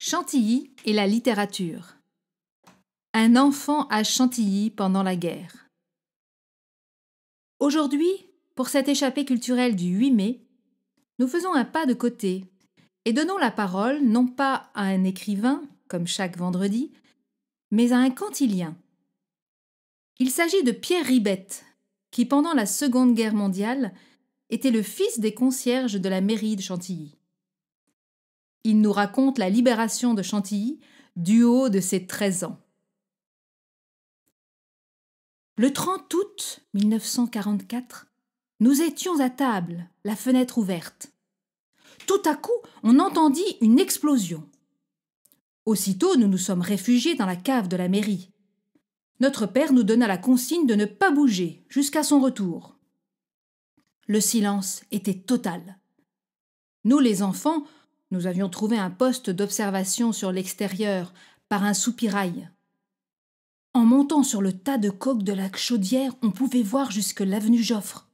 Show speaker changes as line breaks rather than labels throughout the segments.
Chantilly et la littérature. Un enfant à Chantilly pendant la guerre. Aujourd'hui, pour cette échappée culturelle du 8 mai, nous faisons un pas de côté et donnons la parole non pas à un écrivain, comme chaque vendredi, mais à un cantilien. Il s'agit de Pierre Ribette, qui pendant la Seconde Guerre mondiale était le fils des concierges de la mairie de Chantilly il nous raconte la libération de Chantilly du haut de ses 13 ans. Le 30 août 1944, nous étions à table, la fenêtre ouverte. Tout à coup, on entendit une explosion. Aussitôt, nous nous sommes réfugiés dans la cave de la mairie. Notre père nous donna la consigne de ne pas bouger jusqu'à son retour. Le silence était total. Nous, les enfants, nous avions trouvé un poste d'observation sur l'extérieur par un soupirail. En montant sur le tas de coques de la chaudière, on pouvait voir jusque l'avenue Joffre.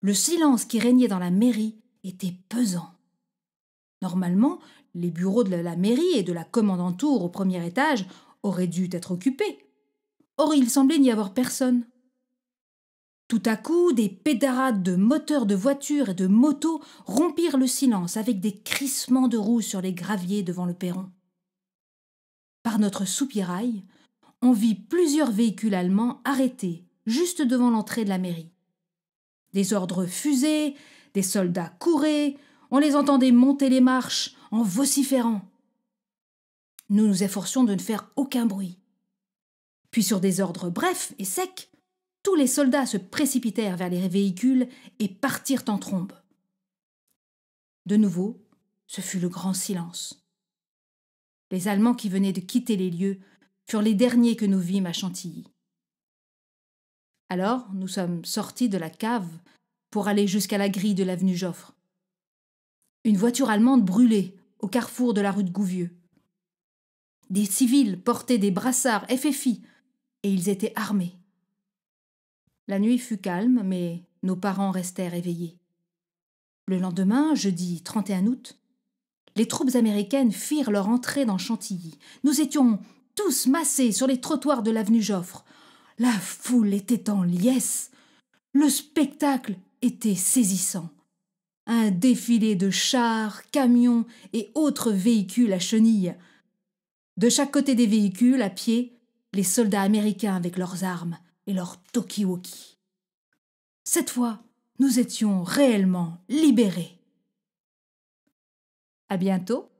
Le silence qui régnait dans la mairie était pesant. Normalement, les bureaux de la mairie et de la commandanture au premier étage auraient dû être occupés. Or, il semblait n'y avoir personne. Tout à coup, des pédarades de moteurs de voitures et de motos rompirent le silence avec des crissements de roues sur les graviers devant le perron. Par notre soupirail, on vit plusieurs véhicules allemands arrêtés juste devant l'entrée de la mairie. Des ordres fusés, des soldats couraient, on les entendait monter les marches en vociférant. Nous nous efforcions de ne faire aucun bruit. Puis sur des ordres brefs et secs, tous les soldats se précipitèrent vers les véhicules et partirent en trombe. De nouveau, ce fut le grand silence. Les Allemands qui venaient de quitter les lieux furent les derniers que nous vîmes à Chantilly. Alors, nous sommes sortis de la cave pour aller jusqu'à la grille de l'avenue Joffre. Une voiture allemande brûlait au carrefour de la rue de Gouvieux. Des civils portaient des brassards FFI et ils étaient armés. La nuit fut calme, mais nos parents restèrent éveillés. Le lendemain, jeudi 31 août, les troupes américaines firent leur entrée dans Chantilly. Nous étions tous massés sur les trottoirs de l'avenue Joffre. La foule était en liesse. Le spectacle était saisissant. Un défilé de chars, camions et autres véhicules à chenilles. De chaque côté des véhicules, à pied, les soldats américains avec leurs armes, et leur Tokiwoki. Cette fois, nous étions réellement libérés. À bientôt